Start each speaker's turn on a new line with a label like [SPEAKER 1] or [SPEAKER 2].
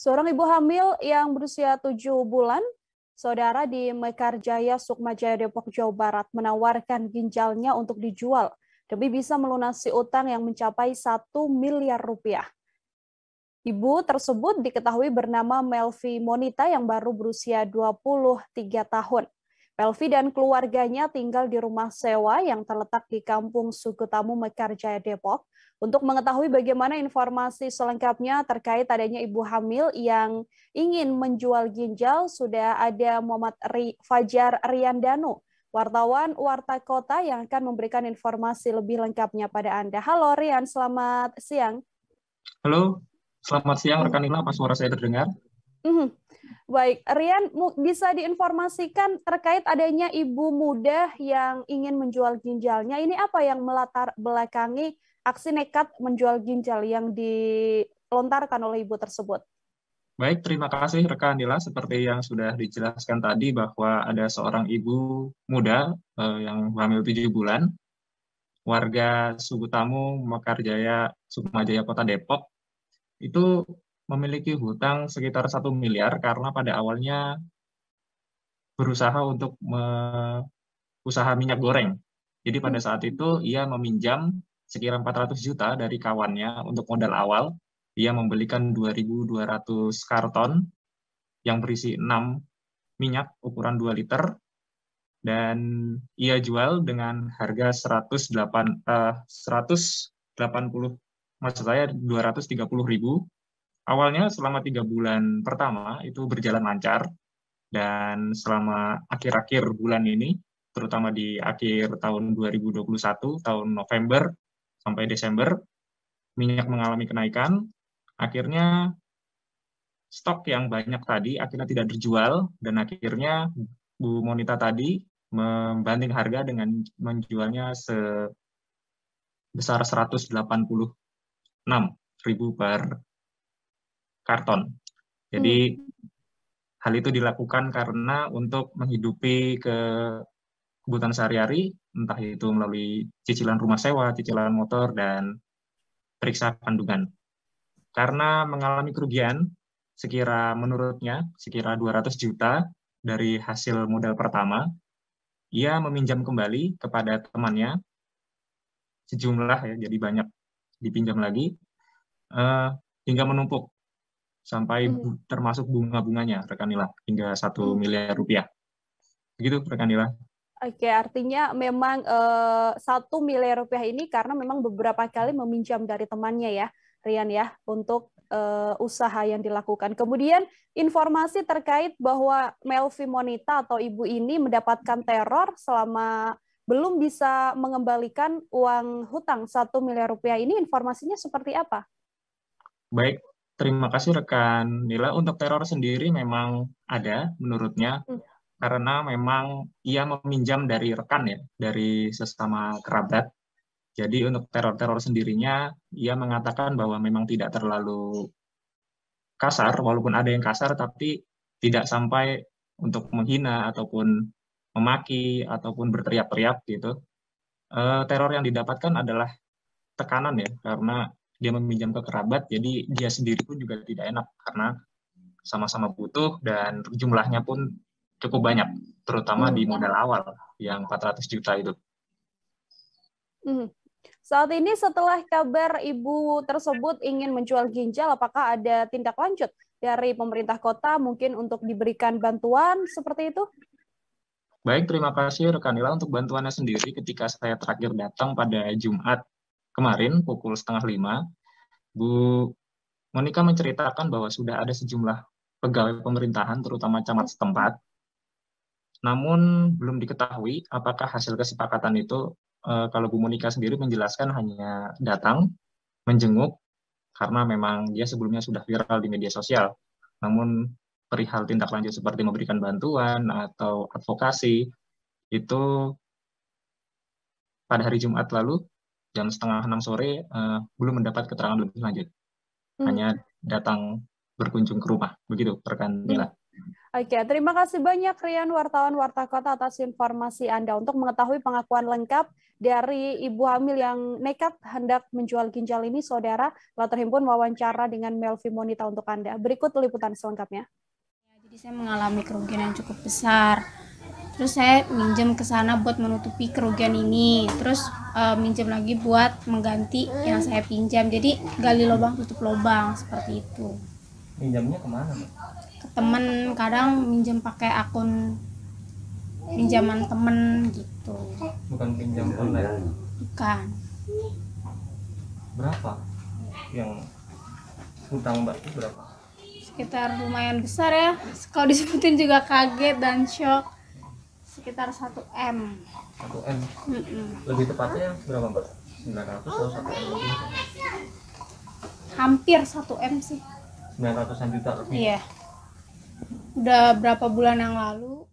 [SPEAKER 1] Seorang ibu hamil yang berusia 7 bulan, saudara di Mekarjaya, Sukmajaya, Depok, Jawa Barat, menawarkan ginjalnya untuk dijual demi bisa melunasi utang yang mencapai 1 miliar rupiah. Ibu tersebut diketahui bernama Melvi Monita yang baru berusia 23 tahun. Pelvi dan keluarganya tinggal di rumah sewa yang terletak di Kampung Sukutamu Mekarjaya Depok. Untuk mengetahui bagaimana informasi selengkapnya terkait adanya ibu hamil yang ingin menjual ginjal, sudah ada Muhammad Ri, Fajar Riandanu, wartawan Warta Kota yang akan memberikan informasi lebih lengkapnya pada Anda. Halo Rian, selamat siang.
[SPEAKER 2] Halo, selamat siang rekan rekan apa suara saya terdengar?
[SPEAKER 1] Mm -hmm. Baik, Rian bisa diinformasikan terkait adanya ibu muda yang ingin menjual ginjalnya. Ini apa yang melatar belakangi aksi nekat menjual ginjal yang dilontarkan oleh ibu tersebut?
[SPEAKER 2] Baik, terima kasih rekan Dila. Seperti yang sudah dijelaskan tadi bahwa ada seorang ibu muda eh, yang hamil tujuh bulan, warga Subutamu, Mekarjaya, Sukmajaya, Kota Depok, itu memiliki hutang sekitar satu miliar karena pada awalnya berusaha untuk usaha minyak goreng. Jadi pada hmm. saat itu ia meminjam sekitar 400 juta dari kawannya untuk modal awal. Ia membelikan 2.200 karton yang berisi 6 minyak ukuran 2 liter dan ia jual dengan harga 108 eh, 180 maksud saya 230 ribu Awalnya selama tiga bulan pertama itu berjalan lancar, dan selama akhir-akhir bulan ini, terutama di akhir tahun 2021, tahun November sampai Desember, minyak mengalami kenaikan, akhirnya stok yang banyak tadi akhirnya tidak terjual, dan akhirnya Bu Monita tadi membanding harga dengan menjualnya sebesar 186 ribu per karton. Jadi hmm. hal itu dilakukan karena untuk menghidupi ke kebutuhan sehari-hari, entah itu melalui cicilan rumah sewa, cicilan motor, dan periksa kandungan. Karena mengalami kerugian, sekira menurutnya, sekira 200 juta dari hasil modal pertama, ia meminjam kembali kepada temannya sejumlah ya, jadi banyak dipinjam lagi, uh, hingga menumpuk sampai hmm. bu, termasuk bunga-bunganya rekan Nila hingga satu hmm. miliar rupiah. Begitu rekan Nila.
[SPEAKER 1] Oke, artinya memang eh, satu uh, miliar rupiah ini karena memang beberapa kali meminjam dari temannya ya, Rian ya, untuk uh, usaha yang dilakukan. Kemudian informasi terkait bahwa Melvi Monita atau ibu ini mendapatkan teror selama belum bisa mengembalikan uang hutang satu miliar rupiah ini informasinya seperti apa?
[SPEAKER 2] Baik, Terima kasih rekan Nila. Untuk teror sendiri memang ada menurutnya hmm. karena memang ia meminjam dari rekan ya, dari sesama kerabat. Jadi untuk teror-teror sendirinya ia mengatakan bahwa memang tidak terlalu kasar walaupun ada yang kasar tapi tidak sampai untuk menghina ataupun memaki ataupun berteriak-teriak gitu. E, teror yang didapatkan adalah tekanan ya karena dia meminjam ke kerabat, jadi dia sendiri pun juga tidak enak karena sama-sama butuh dan jumlahnya pun cukup banyak, terutama di iya. modal awal yang 400 juta itu.
[SPEAKER 3] Hmm.
[SPEAKER 1] Saat ini setelah kabar ibu tersebut ingin menjual ginjal, apakah ada tindak lanjut dari pemerintah kota mungkin untuk diberikan bantuan seperti itu?
[SPEAKER 2] Baik, terima kasih rekan Ila untuk bantuannya sendiri ketika saya terakhir datang pada Jumat kemarin pukul setengah lima, Bu Monika menceritakan bahwa sudah ada sejumlah pegawai pemerintahan, terutama camat setempat. Namun belum diketahui apakah hasil kesepakatan itu eh, kalau Bu Monika sendiri menjelaskan hanya datang menjenguk karena memang dia sebelumnya sudah viral di media sosial. Namun perihal tindak lanjut seperti memberikan bantuan atau advokasi itu pada hari Jumat lalu jam setengah enam sore uh, belum mendapat keterangan lebih lanjut. Hmm. Hanya datang berkunjung ke rumah. Begitu, rekan Mila. Hmm.
[SPEAKER 1] Oke, terima kasih banyak Rian wartawan Warta Kota atas informasi Anda untuk mengetahui pengakuan lengkap dari ibu hamil yang nekat hendak menjual ginjal ini, saudara telah terhimpun wawancara dengan Melvi Monita untuk Anda. Berikut liputan selengkapnya.
[SPEAKER 3] Jadi saya mengalami kerugian yang cukup besar. Terus saya minjem ke sana buat menutupi kerugian ini. Terus uh, eh, minjam lagi buat mengganti yang hmm. saya pinjam jadi gali lubang tutup lubang seperti
[SPEAKER 2] itu minjamnya kemana
[SPEAKER 3] ke temen kadang minjem pakai akun pinjaman temen gitu
[SPEAKER 2] bukan pinjam online bukan berapa yang hutang mbak itu berapa
[SPEAKER 3] sekitar lumayan besar ya kalau disebutin juga kaget dan shock sekitar 1 m
[SPEAKER 2] 1 m mm -mm. lebih tepatnya berapa mbak 900 atau 1 m
[SPEAKER 3] hampir 1 m sih
[SPEAKER 2] 900an juta lebih
[SPEAKER 3] iya udah berapa bulan yang lalu